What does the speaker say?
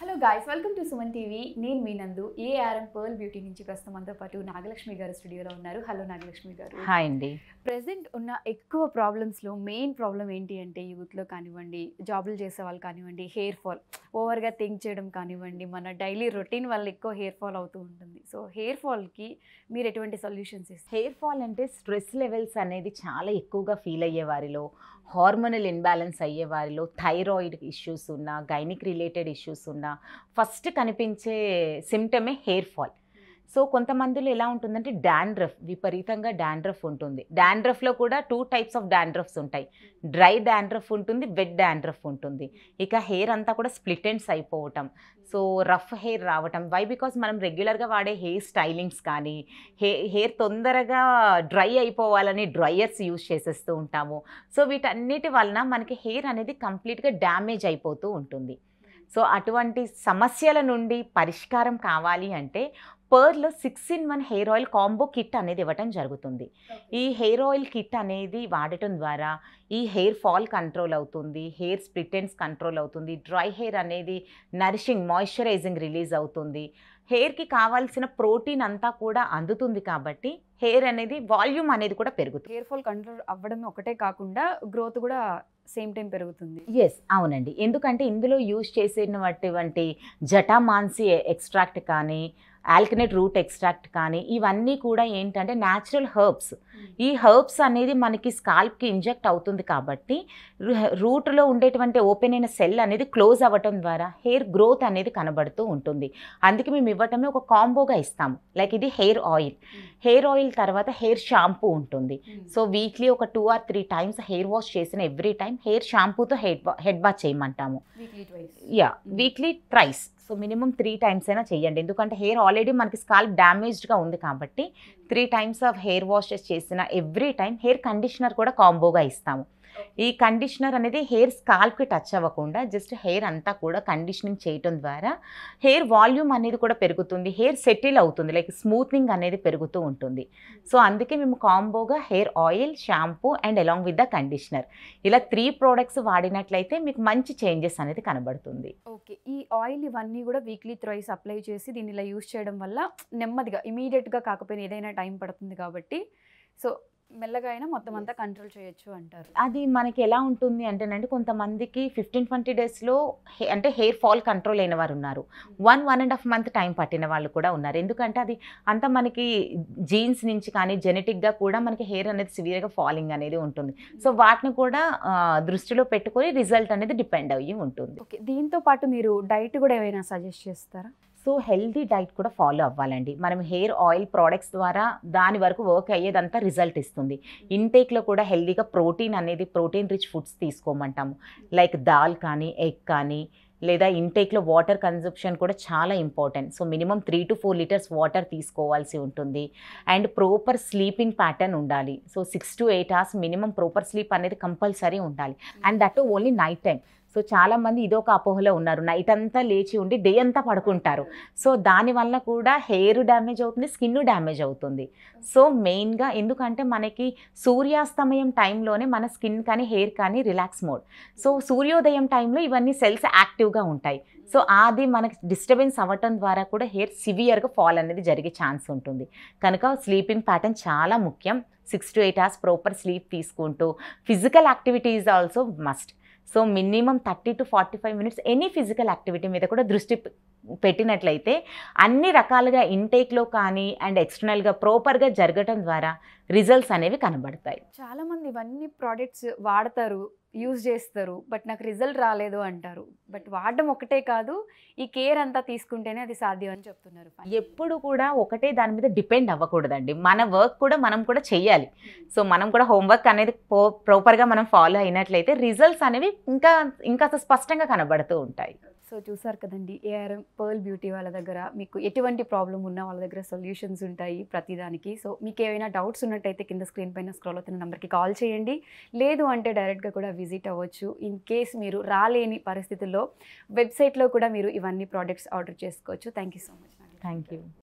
Hello guys welcome to Suman TV నేను మీ నందు ఏఆర్ఎం పర్ల్ బ్యూటీ నుంచి ప్రస్తుతం అంతా పాటు నాగలక్ష్మి గారు స్టూడియోలో ఉన్నారు హలో నాగలక్ష్మి గారు హాయ్ అండి ప్రెసెంట్ ఉన్న ఎక్కువ ప్రాబ్లమ్స్లో మెయిన్ ప్రాబ్లం ఏంటి అంటే యూత్లో కానివ్వండి జాబులు చేసే వాళ్ళు కానివ్వండి హెయిర్ ఫాల్ ఓవర్గా థింక్ చేయడం కానివ్వండి మన డైలీ రొటీన్ వల్ల ఎక్కువ హెయిర్ ఫాల్ అవుతూ ఉంటుంది సో హెయిర్ ఫాల్కి మీరు ఎటువంటి సొల్యూషన్స్ ఇస్తారు హెయిర్ ఫాల్ అంటే స్ట్రెస్ లెవెల్స్ అనేది చాలా ఎక్కువగా ఫీల్ అయ్యే వారిలో హార్మోనల్ ఇన్బ్యాలెన్స్ అయ్యే వారిలో థైరాయిడ్ ఇష్యూస్ ఉన్న గైనిక్ రిలేటెడ్ ఇష్యూస్ ఉన్న కన్నా ఫస్ట్ కనిపించే సిమ్టమే హెయిర్ ఫాల్ సో కొంతమందిలో ఎలా ఉంటుందంటే డాండ్రఫ్ విపరీతంగా డాండ్రఫ్ ఉంటుంది డాండ్రఫ్లో కూడా టూ టైప్స్ ఆఫ్ డాండ్రఫ్స్ ఉంటాయి డ్రై డాండ్రఫ్ ఉంటుంది వెట్ డాండ్రఫ్ ఉంటుంది ఇక హెయిర్ అంతా కూడా స్ప్లిటెంట్స్ అయిపోవటం సో రఫ్ హెయిర్ రావటం వై బికాస్ మనం రెగ్యులర్గా వాడే హెయిర్ స్టైలింగ్స్ కానీ హే హెయిర్ తొందరగా డ్రై అయిపోవాలని డ్రయర్స్ యూజ్ చేసేస్తూ ఉంటాము సో వీటన్నిటి వలన మనకి హెయిర్ అనేది కంప్లీట్గా డ్యామేజ్ అయిపోతూ ఉంటుంది సో అటువంటి సమస్యల నుండి పరిష్కారం కావాలి అంటే పర్లో six in one hair oil combo kit అనేది ఇవ్వటం జరుగుతుంది ఈ హెయిర్ ఆయిల్ కిట్ అనేది వాడటం ద్వారా ఈ హెయిర్ ఫాల్ కంట్రోల్ అవుతుంది హెయిర్ స్ప్లిటెన్స్ కంట్రోల్ అవుతుంది డ్రై హెయిర్ అనేది నరిషింగ్ మాయిశ్చరైజింగ్ రిలీజ్ అవుతుంది హెయిర్కి కావాల్సిన ప్రోటీన్ అంతా కూడా అందుతుంది కాబట్టి హెయిర్ అనేది వాల్యూమ్ అనేది కూడా పెరుగుతుంది హెయిర్ ఫాల్ కంట్రోల్ అవ్వడం ఒకటే కాకుండా గ్రోత్ కూడా సేమ్ టైం పెరుగుతుంది ఎస్ అవునండి ఎందుకంటే ఇందులో యూజ్ చేసినటువంటి జటామాన్సి ఎక్స్ట్రాక్ట్ కానీ ఆల్కనేట్ రూట్ ఎక్స్ట్రాక్ట్ కానీ ఇవన్నీ కూడా ఏంటంటే న్యాచురల్ హర్బ్స్ ఈ హర్బ్స్ అనేది మనకి స్కాల్ప్కి ఇంజెక్ట్ అవుతుంది కాబట్టి రూట్లో ఉండేటువంటి ఓపెన్ అయిన సెల్ అనేది క్లోజ్ అవ్వటం ద్వారా హెయిర్ గ్రోత్ అనేది కనబడుతూ ఉంటుంది అందుకే మేము ఇవ్వటమే ఒక కాంబోగా ఇస్తాము లైక్ ఇది హెయిర్ ఆయిల్ హెయిర్ ఆయిల్ తర్వాత హెయిర్ షాంపూ ఉంటుంది సో వీక్లీ ఒక two or three times hair wash చేసిన ఎవ్రీ టైం హెయిర్ షాంపూతో హెడ్ హెడ్ వాష్ చేయమంటాము ya weekly thrice so minimum three times అయినా చేయండి ఎందుకంటే హెయిర్ ఆల్రెడీ మనకి స్కాల్ప్ డ్యామేజ్డ్గా ఉంది కాబట్టి three times of hair washes చేసిన ఎవ్రీ టైం హెయిర్ కండిషనర్ కూడా కాంబోగా ఇస్తాము ఈ కండిషనర్ అనేది హెయిర్ స్కాల్ప్కి టచ్ అవ్వకుండా జస్ట్ హెయిర్ అంతా కూడా కండిషనింగ్ చేయటం ద్వారా హెయిర్ వాల్యూమ్ అనేది కూడా పెరుగుతుంది హెయిర్ సెటిల్ అవుతుంది లైక్ స్మూత్నింగ్ అనేది పెరుగుతూ ఉంటుంది సో అందుకే మేము కాంబోగా hair oil shampoo and along with the conditioner ఇలా త్రీ ప్రోడక్ట్స్ వాడినట్లయితే మీకు మంచి చేంజెస్ అనేది కనబడుతుంది ఓకే ఈ ఆయిల్ ఇవన్నీ కూడా వీక్లీ త్రైస్ అప్లై చేసి దీన్ని ఇలా యూస్ చేయడం వల్ల నెమ్మదిగా ఇమీడియట్గా కాకపోయినా ఏదైనా టైం పడుతుంది కాబట్టి సో మెల్లగా అయినా మొత్తం అంతా కంట్రోల్ చేయొచ్చు అంటారు అది మనకి ఎలా ఉంటుంది అంటేనండి కొంతమందికి ఫిఫ్టీన్ ట్వంటీ డేస్లో అంటే హెయిర్ ఫాల్ కంట్రోల్ అయిన వారు ఉన్నారు one one and half month time పట్టిన వాళ్ళు కూడా ఉన్నారు ఎందుకంటే అది అంత మనకి జీన్స్ నుంచి కానీ జెనెటిక్గా కూడా మనకి హెయిర్ అనేది సివియర్గా ఫాలింగ్ అనేది ఉంటుంది సో hmm. వాటిని కూడా దృష్టిలో పెట్టుకొని రిజల్ట్ అనేది డిపెండ్ అయ్యి ఉంటుంది ఓకే దీంతో పాటు మీరు డైట్ కూడా ఏమైనా సజెస్ట్ చేస్తారా సో హెల్దీ డైట్ కూడా ఫాలో అవ్వాలండి మనం హెయిర్ ఆయిల్ ప్రోడక్ట్స్ ద్వారా దాని వరకు వర్క్ అయ్యేదంతా రిజల్ట్ ఇస్తుంది ఇంటేక్లో కూడా హెల్దీగా ప్రోటీన్ అనేది ప్రోటీన్ రిచ్ ఫుడ్స్ తీసుకోమంటాము లైక్ దాల్ కానీ ఎగ్ కానీ లేదా ఇంటేక్లో వాటర్ కన్జంప్షన్ కూడా చాలా important so minimum three to four litres water తీసుకోవాల్సి ఉంటుంది అండ్ ప్రోపర్ స్లీపింగ్ ప్యాటర్న్ ఉండాలి so six to eight hours minimum proper sleep అనేది కంపల్సరీ ఉండాలి and that only night time so చాలామంది ఇదొక అపోహలో ఉన్నారు నైట్ అంతా లేచి ఉండి డే అంతా పడుకుంటారు సో దానివల్ల కూడా హెయిర్ డ్యామేజ్ అవుతుంది స్కిన్ డ్యామేజ్ అవుతుంది సో మెయిన్గా ఎందుకంటే మనకి సూర్యాస్తమయం టైంలోనే మన స్కిన్ కానీ హెయిర్ కానీ రిలాక్స్ మోడ్ సో సూర్యోదయం టైంలో ఇవన్నీ సెల్స్ యాక్టివ్గా ఉంటాయి సో అది మనకి డిస్టర్బెన్స్ అవ్వటం ద్వారా కూడా హెయిర్ సివియర్గా ఫాల్ అనేది జరిగే ఛాన్స్ ఉంటుంది కనుక స్లీపింగ్ ప్యాటర్న్ చాలా ముఖ్యం six to eight hours proper sleep తీసుకుంటూ physical activities also must so minimum thirty to forty five minutes any physical activity మీద కూడా దృష్టి పెట్టినట్లయితే అన్ని రకాలుగా ఇంటేక్లో కానీ అండ్ ఎక్స్టర్నల్గా ప్రాపర్గా జరగటం ద్వారా రిజల్ట్స్ అనేవి కనబడతాయి చాలామంది ఇవన్నీ ప్రోడక్ట్స్ వాడతారు యూజ్ చేస్తారు బట్ నాకు రిజల్ట్ రాలేదు అంటారు బట్ వాడడం ఒకటే కాదు ఈ కేర్ అంతా తీసుకుంటేనే అది సాధ్యం అని చెప్తున్నారు ఎప్పుడు కూడా ఒకటే దాని మీద డిపెండ్ అవ్వకూడదండి మన వర్క్ కూడా మనం కూడా చేయాలి hmm. సో మనం కూడా హోంవర్క్ అనేది ప్రాపర్గా మనం ఫాలో అయినట్లయితే రిజల్ట్స్ అనేవి ఇంకా ఇంకా స్పష్టంగా కనబడుతూ ఉంటాయి సో చూసారు కదండి ఏఆర్ఎం పర్ల్ బ్యూటీ వాళ్ళ దగ్గర మీకు ఎటువంటి ప్రాబ్లం ఉన్నా వాళ్ళ దగ్గర సొల్యూషన్స్ ఉంటాయి ప్రతిదానికి సో మీకు ఏమైనా డౌట్స్ ఉన్నట్టయితే కింద స్క్రీన్ పైన స్క్రోల్ అవుతున్న నెంబర్కి కాల్ చేయండి లేదు అంటే డైరెక్ట్గా కూడా విజిట్ అవ్వచ్చు ఇన్ కేస్ మీరు రాలేని పరిస్థితుల్లో వెబ్సైట్లో కూడా మీరు ఇవన్నీ ప్రోడక్ట్స్ ఆర్డర్ చేసుకోవచ్చు థ్యాంక్ సో మచ్ థ్యాంక్